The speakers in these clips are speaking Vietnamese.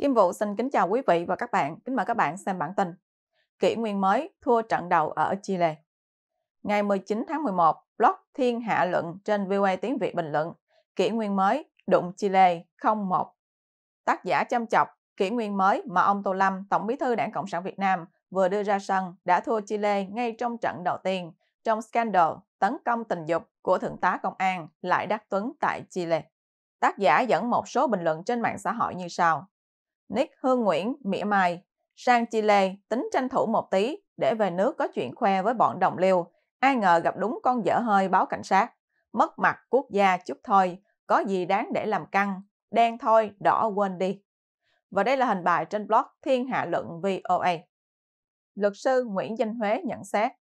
Kim Vũ xin kính chào quý vị và các bạn, kính mời các bạn xem bản tin. Kỷ Nguyên mới thua trận đầu ở Chile. Ngày 19 tháng 11, blog Thiên Hạ Luận trên VOA Tiếng Việt bình luận Kỷ Nguyên mới đụng Chile 0-1. Tác giả chăm chọc kỷ nguyên mới mà ông Tô Lâm, Tổng bí thư đảng Cộng sản Việt Nam, vừa đưa ra sân đã thua Chile ngay trong trận đầu tiên trong scandal tấn công tình dục của Thượng tá Công an Lại Đắc Tuấn tại Chile. Tác giả dẫn một số bình luận trên mạng xã hội như sau. Nick Hương Nguyễn mỉa mai. Sang Chile tính tranh thủ một tí để về nước có chuyện khoe với bọn đồng liêu. Ai ngờ gặp đúng con dở hơi báo cảnh sát. Mất mặt quốc gia chút thôi, có gì đáng để làm căng. Đen thôi, đỏ quên đi. Và đây là hình bài trên blog Thiên Hạ Luận VOA. Luật sư Nguyễn Danh Huế nhận xét,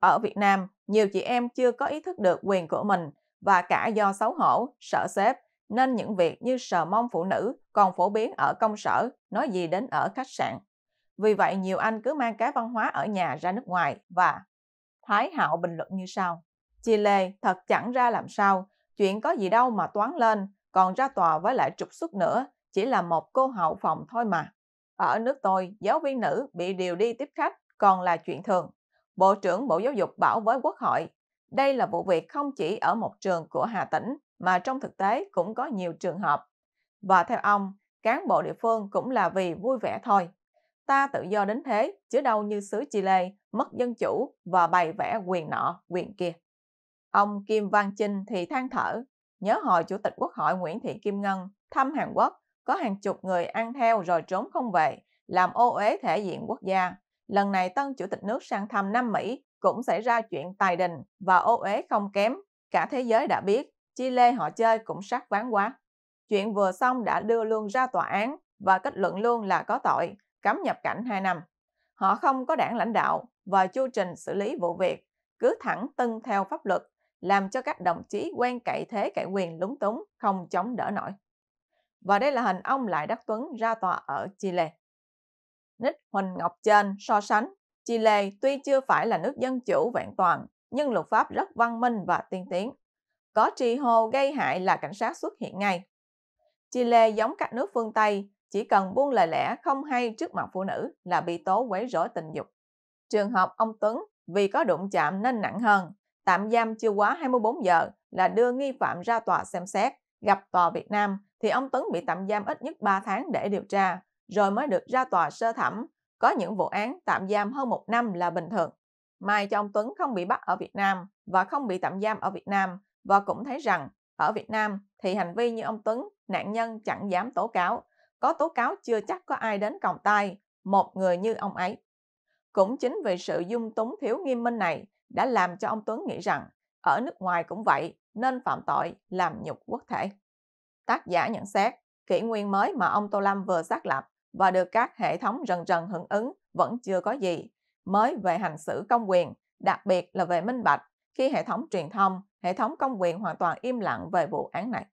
ở Việt Nam, nhiều chị em chưa có ý thức được quyền của mình và cả do xấu hổ, sợ xếp nên những việc như sờ mông phụ nữ còn phổ biến ở công sở, nói gì đến ở khách sạn. Vì vậy nhiều anh cứ mang cái văn hóa ở nhà ra nước ngoài và Thái Hạo bình luận như sau. Chile thật chẳng ra làm sao, chuyện có gì đâu mà toán lên, còn ra tòa với lại trục xuất nữa, chỉ là một cô hậu phòng thôi mà. Ở nước tôi, giáo viên nữ bị điều đi tiếp khách còn là chuyện thường. Bộ trưởng Bộ Giáo dục bảo với Quốc hội, đây là vụ việc không chỉ ở một trường của Hà Tĩnh mà trong thực tế cũng có nhiều trường hợp. Và theo ông, cán bộ địa phương cũng là vì vui vẻ thôi. Ta tự do đến thế, chứ đâu như xứ Chile mất dân chủ và bày vẽ quyền nọ, quyền kia. Ông Kim Văn Chinh thì than thở, nhớ hồi Chủ tịch Quốc hội Nguyễn Thị Kim Ngân thăm Hàn Quốc, có hàng chục người ăn theo rồi trốn không về, làm ô uế thể diện quốc gia. Lần này tân chủ tịch nước sang thăm Nam Mỹ cũng xảy ra chuyện tài đình và ô uế không kém, cả thế giới đã biết. Chile họ chơi cũng sát ván quá. Chuyện vừa xong đã đưa luôn ra tòa án và kết luận luôn là có tội, cấm nhập cảnh 2 năm. Họ không có đảng lãnh đạo và chu trình xử lý vụ việc, cứ thẳng tân theo pháp luật, làm cho các đồng chí quen cậy thế cậy quyền lúng túng, không chống đỡ nổi. Và đây là hình ông Lại Đắc Tuấn ra tòa ở Chile. Nick Huỳnh Ngọc Trên so sánh, Chile tuy chưa phải là nước dân chủ vẹn toàn, nhưng luật pháp rất văn minh và tiên tiến. Có trì hô gây hại là cảnh sát xuất hiện ngay. Chile giống các nước phương Tây, chỉ cần buông lời lẽ không hay trước mặt phụ nữ là bị tố quấy rối tình dục. Trường hợp ông Tuấn vì có đụng chạm nên nặng hơn, tạm giam chưa quá 24 giờ là đưa nghi phạm ra tòa xem xét, gặp tòa Việt Nam thì ông Tuấn bị tạm giam ít nhất 3 tháng để điều tra, rồi mới được ra tòa sơ thẩm. Có những vụ án tạm giam hơn một năm là bình thường. Mai cho ông Tuấn không bị bắt ở Việt Nam và không bị tạm giam ở Việt Nam và cũng thấy rằng ở Việt Nam thì hành vi như ông Tuấn, nạn nhân chẳng dám tố cáo, có tố cáo chưa chắc có ai đến còng tay, một người như ông ấy. Cũng chính vì sự dung túng thiếu nghiêm minh này đã làm cho ông Tuấn nghĩ rằng ở nước ngoài cũng vậy nên phạm tội làm nhục quốc thể. Tác giả nhận xét, kỷ nguyên mới mà ông Tô Lâm vừa xác lập và được các hệ thống dần dần hưởng ứng vẫn chưa có gì, mới về hành xử công quyền, đặc biệt là về minh bạch khi hệ thống truyền thông, hệ thống công quyền hoàn toàn im lặng về vụ án này.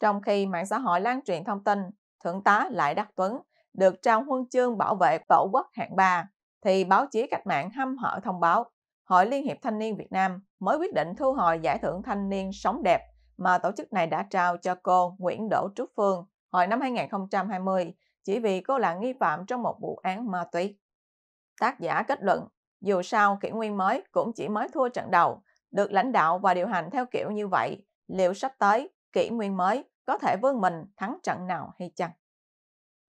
Trong khi mạng xã hội lan truyền thông tin, Thượng tá Lại Đắc Tuấn được trao huân chương bảo vệ tổ quốc hạng 3, thì báo chí cách mạng hăm hở thông báo Hội Liên hiệp Thanh niên Việt Nam mới quyết định thu hồi giải thưởng thanh niên sống đẹp mà tổ chức này đã trao cho cô Nguyễn Đỗ Trúc Phương hồi năm 2020 chỉ vì cô là nghi phạm trong một vụ án ma túy. Tác giả kết luận dù sao, kỷ nguyên mới cũng chỉ mới thua trận đầu, được lãnh đạo và điều hành theo kiểu như vậy, liệu sắp tới kỷ nguyên mới có thể vươn mình thắng trận nào hay chăng?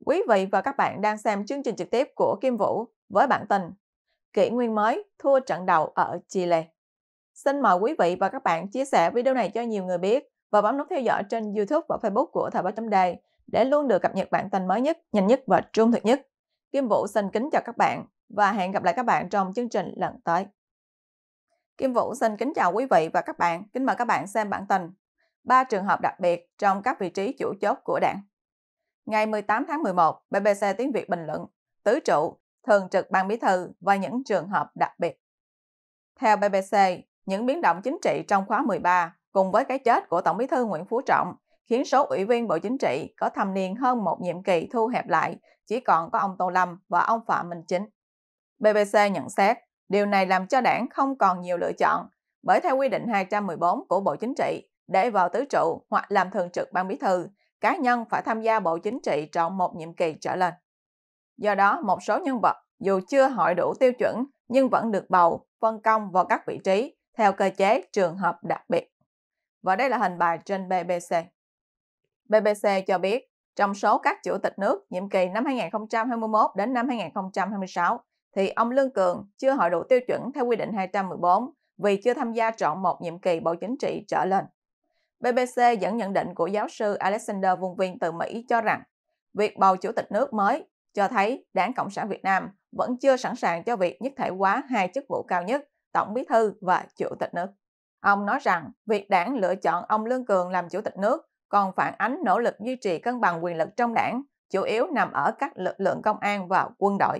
Quý vị và các bạn đang xem chương trình trực tiếp của Kim Vũ với bản tin Kỷ nguyên mới thua trận đầu ở Chile. Xin mời quý vị và các bạn chia sẻ video này cho nhiều người biết và bấm nút theo dõi trên YouTube và Facebook của Thời báo chấm đề để luôn được cập nhật bản tin mới nhất, nhanh nhất và trung thực nhất. Kim Vũ xin kính chào các bạn và hẹn gặp lại các bạn trong chương trình lần tới. Kim Vũ xin kính chào quý vị và các bạn, kính mời các bạn xem bản tin. Ba trường hợp đặc biệt trong các vị trí chủ chốt của đảng. Ngày 18 tháng 11, BBC Tiếng Việt bình luận, tứ trụ, thường trực ban bí thư và những trường hợp đặc biệt. Theo BBC, những biến động chính trị trong khóa 13 cùng với cái chết của Tổng bí thư Nguyễn Phú Trọng khiến số ủy viên Bộ Chính trị có thầm niên hơn một nhiệm kỳ thu hẹp lại, chỉ còn có ông Tô Lâm và ông Phạm Minh Chính. BBC nhận xét, điều này làm cho đảng không còn nhiều lựa chọn, bởi theo quy định 214 của Bộ Chính trị, để vào tứ trụ hoặc làm thường trực ban bí thư, cá nhân phải tham gia Bộ Chính trị trong một nhiệm kỳ trở lên. Do đó, một số nhân vật dù chưa hội đủ tiêu chuẩn nhưng vẫn được bầu, phân công vào các vị trí theo cơ chế trường hợp đặc biệt. Và đây là hình bài trên BBC. BBC cho biết, trong số các chủ tịch nước nhiệm kỳ năm 2021 đến năm 2026 thì ông Lương Cường chưa hội đủ tiêu chuẩn theo quy định 214 vì chưa tham gia trọn một nhiệm kỳ Bộ Chính trị trở lên. BBC dẫn nhận định của giáo sư Alexander Vung Viên từ Mỹ cho rằng việc bầu chủ tịch nước mới cho thấy Đảng Cộng sản Việt Nam vẫn chưa sẵn sàng cho việc nhất thể hóa hai chức vụ cao nhất, Tổng Bí thư và Chủ tịch nước. Ông nói rằng việc đảng lựa chọn ông Lương Cường làm chủ tịch nước còn phản ánh nỗ lực duy trì cân bằng quyền lực trong đảng, chủ yếu nằm ở các lực lượng công an và quân đội.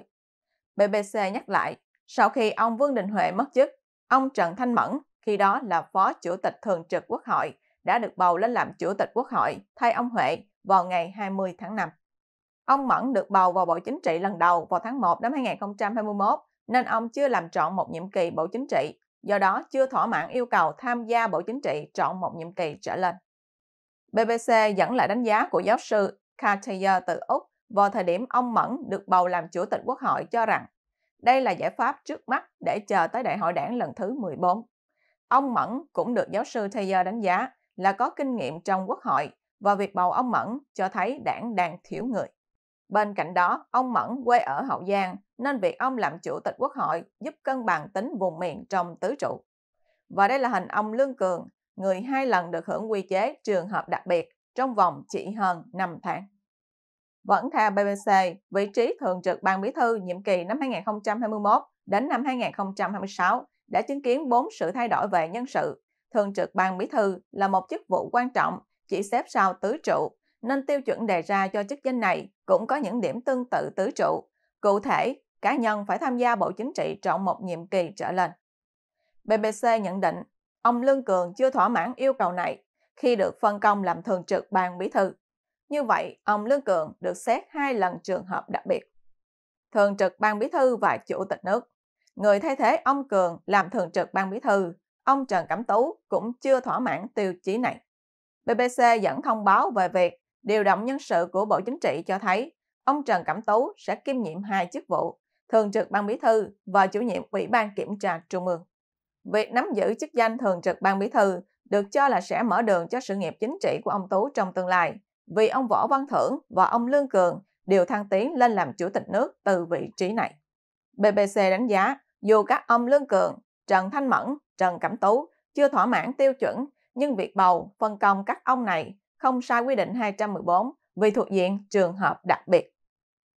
BBC nhắc lại, sau khi ông Vương Đình Huệ mất chức, ông Trần Thanh Mẫn, khi đó là Phó Chủ tịch Thường trực Quốc hội, đã được bầu lên làm Chủ tịch Quốc hội thay ông Huệ vào ngày 20 tháng 5. Ông Mẫn được bầu vào Bộ Chính trị lần đầu vào tháng 1 năm 2021, nên ông chưa làm trọn một nhiệm kỳ Bộ Chính trị, do đó chưa thỏa mãn yêu cầu tham gia Bộ Chính trị trọn một nhiệm kỳ trở lên. BBC dẫn lại đánh giá của giáo sư Cartier từ Úc vào thời điểm ông Mẫn được bầu làm chủ tịch quốc hội cho rằng đây là giải pháp trước mắt để chờ tới đại hội đảng lần thứ 14. Ông Mẫn cũng được giáo sư Thayer đánh giá là có kinh nghiệm trong quốc hội và việc bầu ông Mẫn cho thấy đảng đang thiếu người. Bên cạnh đó, ông Mẫn quê ở Hậu Giang nên việc ông làm chủ tịch quốc hội giúp cân bằng tính vùng miền trong tứ trụ. Và đây là hình ông Lương Cường, người hai lần được hưởng quy chế trường hợp đặc biệt trong vòng chỉ hơn 5 tháng vẫn theo BBC, vị trí thường trực ban bí thư nhiệm kỳ năm 2021 đến năm 2026 đã chứng kiến bốn sự thay đổi về nhân sự. Thường trực ban bí thư là một chức vụ quan trọng, chỉ xếp sau tứ trụ, nên tiêu chuẩn đề ra cho chức danh này cũng có những điểm tương tự tứ trụ. Cụ thể, cá nhân phải tham gia Bộ Chính trị trọn một nhiệm kỳ trở lên. BBC nhận định, ông Lương Cường chưa thỏa mãn yêu cầu này khi được phân công làm thường trực ban bí thư. Như vậy, ông Lương Cường được xét hai lần trường hợp đặc biệt. Thường trực ban bí thư và chủ tịch nước. Người thay thế ông Cường làm thường trực ban bí thư, ông Trần Cẩm Tú cũng chưa thỏa mãn tiêu chí này. BBC dẫn thông báo về việc điều động nhân sự của Bộ Chính trị cho thấy ông Trần Cẩm Tú sẽ kiêm nhiệm hai chức vụ, thường trực ban bí thư và chủ nhiệm Ủy ban Kiểm tra Trung ương. Việc nắm giữ chức danh thường trực ban bí thư được cho là sẽ mở đường cho sự nghiệp chính trị của ông Tú trong tương lai vì ông Võ Văn Thưởng và ông Lương Cường đều thăng tiến lên làm chủ tịch nước từ vị trí này. BBC đánh giá dù các ông Lương Cường, Trần Thanh Mẫn, Trần Cẩm Tú chưa thỏa mãn tiêu chuẩn nhưng việc bầu, phân công các ông này không sai quy định 214 vì thuộc diện trường hợp đặc biệt.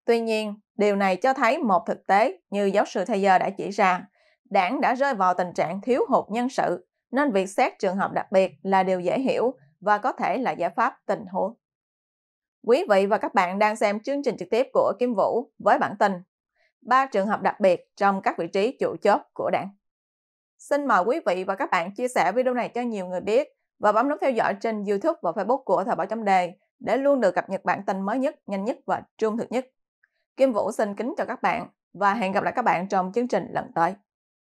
Tuy nhiên, điều này cho thấy một thực tế như giáo sư giờ đã chỉ ra, đảng đã rơi vào tình trạng thiếu hụt nhân sự, nên việc xét trường hợp đặc biệt là điều dễ hiểu và có thể là giải pháp tình huống. Quý vị và các bạn đang xem chương trình trực tiếp của Kim Vũ với bản tin ba trường hợp đặc biệt trong các vị trí chủ chốt của đảng. Xin mời quý vị và các bạn chia sẻ video này cho nhiều người biết và bấm nút theo dõi trên YouTube và Facebook của Thời báo chấm đề để luôn được cập nhật bản tin mới nhất, nhanh nhất và trung thực nhất. Kim Vũ xin kính chào các bạn và hẹn gặp lại các bạn trong chương trình lần tới.